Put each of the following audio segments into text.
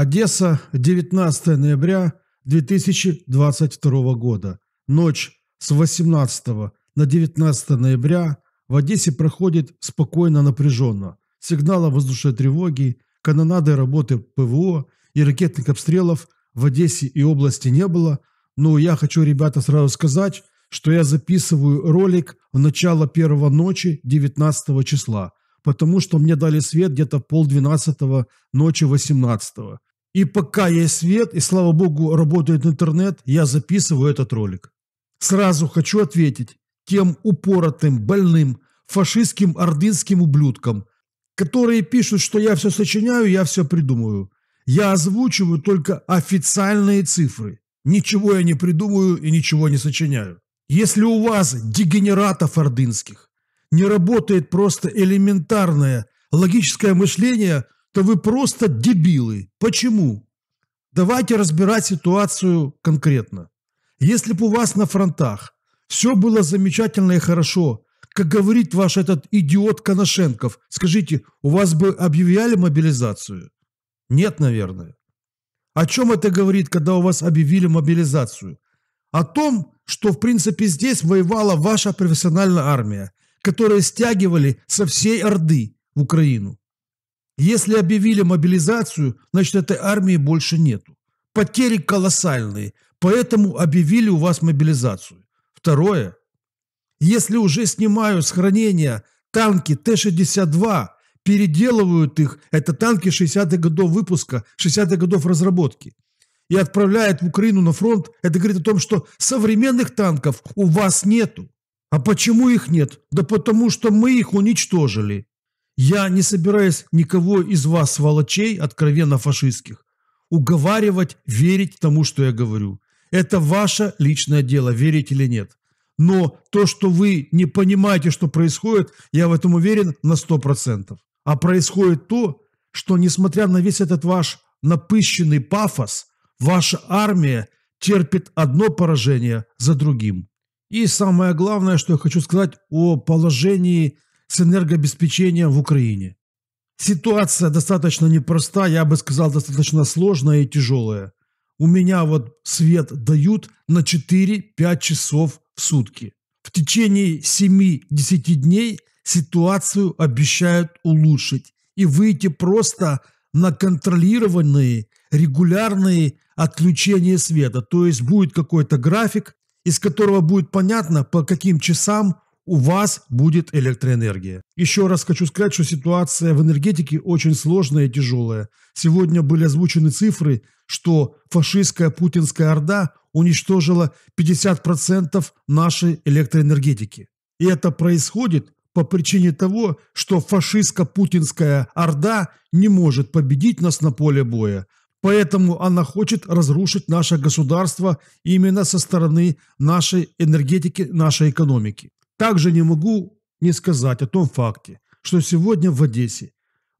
Одесса, 19 ноября 2022 года. Ночь с 18 на 19 ноября в Одессе проходит спокойно напряженно. Сигнала воздушной тревоги, канонады работы ПВО и ракетных обстрелов в Одессе и области не было. Но я хочу, ребята, сразу сказать, что я записываю ролик в начало первого ночи 19 числа, потому что мне дали свет где-то полдвенадцатого ночи 18 и пока есть свет, и слава богу, работает интернет, я записываю этот ролик. Сразу хочу ответить тем упоротым, больным, фашистским, ордынским ублюдкам, которые пишут, что я все сочиняю, я все придумываю. Я озвучиваю только официальные цифры. Ничего я не придумываю и ничего не сочиняю. Если у вас, дегенератов ордынских, не работает просто элементарное логическое мышление – то вы просто дебилы. Почему? Давайте разбирать ситуацию конкретно. Если бы у вас на фронтах все было замечательно и хорошо, как говорит ваш этот идиот Коношенков, скажите, у вас бы объявляли мобилизацию? Нет, наверное. О чем это говорит, когда у вас объявили мобилизацию? О том, что в принципе здесь воевала ваша профессиональная армия, которая стягивали со всей Орды в Украину. Если объявили мобилизацию, значит этой армии больше нету. Потери колоссальные, поэтому объявили у вас мобилизацию. Второе. Если уже снимаю с хранения танки Т-62, переделывают их, это танки 60-х годов выпуска, 60-х годов разработки, и отправляют в Украину на фронт, это говорит о том, что современных танков у вас нету. А почему их нет? Да потому что мы их уничтожили. Я не собираюсь никого из вас, волочей, откровенно фашистских, уговаривать верить тому, что я говорю. Это ваше личное дело, верить или нет. Но то, что вы не понимаете, что происходит, я в этом уверен на 100%. А происходит то, что несмотря на весь этот ваш напыщенный пафос, ваша армия терпит одно поражение за другим. И самое главное, что я хочу сказать о положении с энергообеспечением в Украине. Ситуация достаточно непростая, я бы сказал, достаточно сложная и тяжелая. У меня вот свет дают на 4-5 часов в сутки. В течение 7-10 дней ситуацию обещают улучшить и выйти просто на контролированные, регулярные отключения света. То есть будет какой-то график, из которого будет понятно, по каким часам у вас будет электроэнергия. Еще раз хочу сказать, что ситуация в энергетике очень сложная и тяжелая. Сегодня были озвучены цифры, что фашистская путинская орда уничтожила 50% нашей электроэнергетики. И это происходит по причине того, что фашистско-путинская орда не может победить нас на поле боя. Поэтому она хочет разрушить наше государство именно со стороны нашей энергетики, нашей экономики. Также не могу не сказать о том факте, что сегодня в Одессе,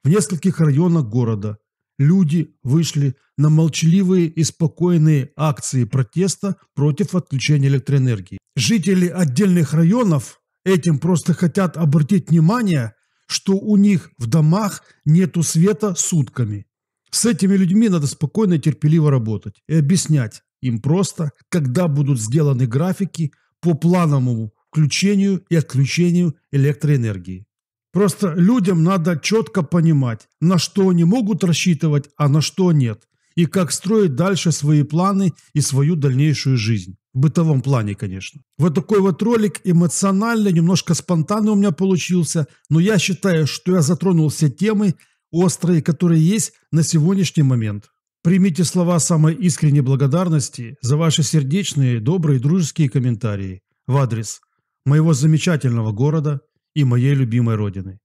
в нескольких районах города, люди вышли на молчаливые и спокойные акции протеста против отключения электроэнергии. Жители отдельных районов этим просто хотят обратить внимание, что у них в домах нету света сутками. С этими людьми надо спокойно и терпеливо работать и объяснять им просто, когда будут сделаны графики по плановому включению и отключению электроэнергии. Просто людям надо четко понимать, на что они могут рассчитывать, а на что нет, и как строить дальше свои планы и свою дальнейшую жизнь. В бытовом плане, конечно. Вот такой вот ролик эмоциональный, немножко спонтанный у меня получился, но я считаю, что я затронул все темы острые, которые есть на сегодняшний момент. Примите слова самой искренней благодарности за ваши сердечные, добрые, дружеские комментарии в адрес моего замечательного города и моей любимой родины.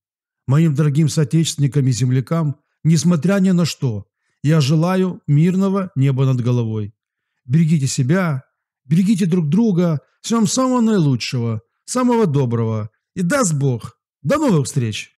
Моим дорогим соотечественникам и землякам, несмотря ни на что, я желаю мирного неба над головой. Берегите себя, берегите друг друга, всем самого наилучшего, самого доброго. И даст Бог. До новых встреч!